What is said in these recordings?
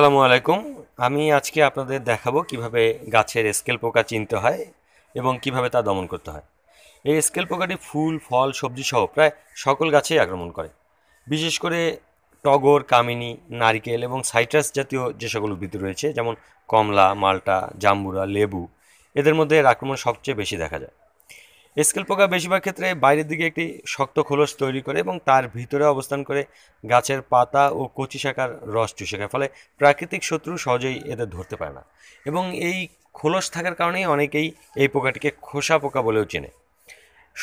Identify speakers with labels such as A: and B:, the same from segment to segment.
A: আসসালামু আলাইকুম আমি আজকে আপনাদের দেখাবো কিভাবে গাছের স্কেল পোকা চিনতে হয় এবং কিভাবে তা দমন করতে হয় এই স্কেল পোকাটি ফুল ফল সবজি সহ প্রায় সকল গাছেই আক্রমণ করে বিশেষ করে টগর কামিনী নারিকেল এবং সাইট্রাস জাতীয় যে সকল উদ্ভিদ রয়েছে যেমন কমলা মাল্টা জাম্বুরা লেবু এদের মধ্যে এর আক্রমণ সবচেয়ে বেশি দেখা যায় স্কেল পোকা বেশিরভাগ ক্ষেত্রে বাইরের দিকে একটি শক্ত খোলস তৈরি করে এবং তার ভিতরে অবস্থান করে গাছের পাতা ও কচি শাখার রস চুষে খায় ফলে প্রাকৃতিক শত্রু সহজেই এদের ধরতে পারে না এবং এই খোলস থাকার কারণেই অনেকেই এই পোকাটিকে খোসা পোকা বলেও চেনে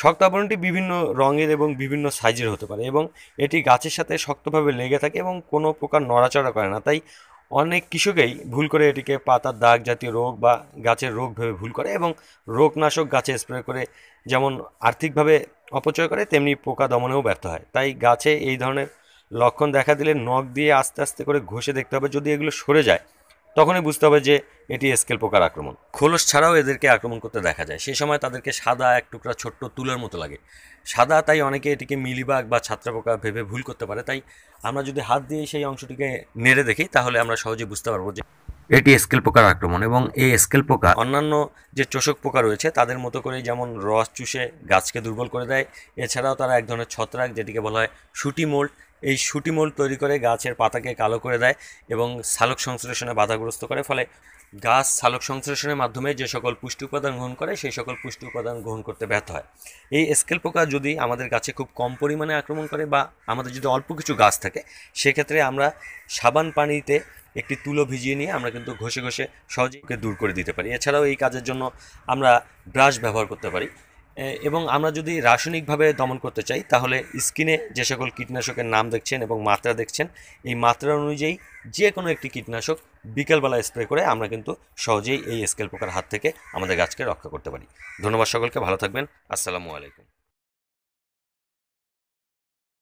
A: শক্ত আবরণটি বিভিন্ন রঙের এবং বিভিন্ন সাইজের হতে পারে এবং এটি গাছের সাথে শক্তভাবে লেগে থাকে এবং কোনো পোকা নড়াচড়া করে না তাই অনেক কৃষকেই ভুল করে এটিকে পাতার দাগ জাতীয় রোগ বা গাছের রোগ ভেবে ভুল করে এবং রোগনাশক গাছে স্প্রে করে যেমন আর্থিকভাবে অপচয় করে তেমনি পোকা দমনেও ব্যর্থ হয় তাই গাছে এই ধরনের লক্ষণ দেখা দিলে নখ দিয়ে আস্তে আস্তে করে ঘষে দেখতে হবে যদি এগুলো সরে যায় তখনই বুঝতে হবে যে এটি স্কেল পোকার আক্রমণ খোলস ছাড়াও এদেরকে আক্রমণ করতে দেখা যায় সেই সময় তাদেরকে সাদা এক টুকরা ছোট্ট তুলের মতো লাগে সাদা তাই অনেকে এটিকে মিলিবাগ বা ছাত্রা পোকা ভেবে ভুল করতে পারে তাই আমরা যদি হাত দিয়ে সেই অংশটিকে নেড়ে দেখি তাহলে আমরা সহজে বুঝতে পারবো যে এটি স্কেল পোকার আক্রমণ এবং এই স্কেল পোকা অন্যান্য যে চোষক পোকা রয়েছে তাদের মতো করে যেমন রস চুষে গাছকে দুর্বল করে দেয় এছাড়াও তারা এক ধরনের ছত্রাক যেটিকে বলা হয় সুটি মোল্ড এই সুটি মোল্ড তৈরি করে গাছের পাতাকে কালো করে দেয় এবং সালোক সংশ্লেষণে বাধাগ্রস্ত করে ফলে গাছ সালোক সংশ্লেষণের মাধ্যমে যে সকল পুষ্টি উপাদান গ্রহণ করে সেই সকল পুষ্টি উপাদান গ্রহণ করতে ব্যর্থ হয় এই স্কেল পোকা যদি আমাদের গাছে খুব কম পরিমাণে আক্রমণ করে বা আমাদের যদি অল্প কিছু গাছ থাকে সেক্ষেত্রে আমরা সাবান পানিতে একটি তুলো ভিজিয়ে নিয়ে আমরা কিন্তু ঘষে ঘষে সহজে দূর করে দিতে পারি এছাড়াও এই কাজের জন্য আমরা ব্রাশ ব্যবহার করতে পারি এবং আমরা যদি রাসায়নিকভাবে দমন করতে চাই তাহলে স্কিনে যে সকল কীটনাশকের নাম দেখছেন এবং মাত্রা দেখছেন এই মাত্রা অনুযায়ী যে কোনো একটি কীটনাশক বিকেলবেলা স্প্রে করে আমরা কিন্তু সহজেই এই স্কেল পোকার হাত থেকে আমাদের গাছকে রক্ষা করতে পারি ধন্যবাদ সকলকে ভালো থাকবেন আসসালামু আলাইকুম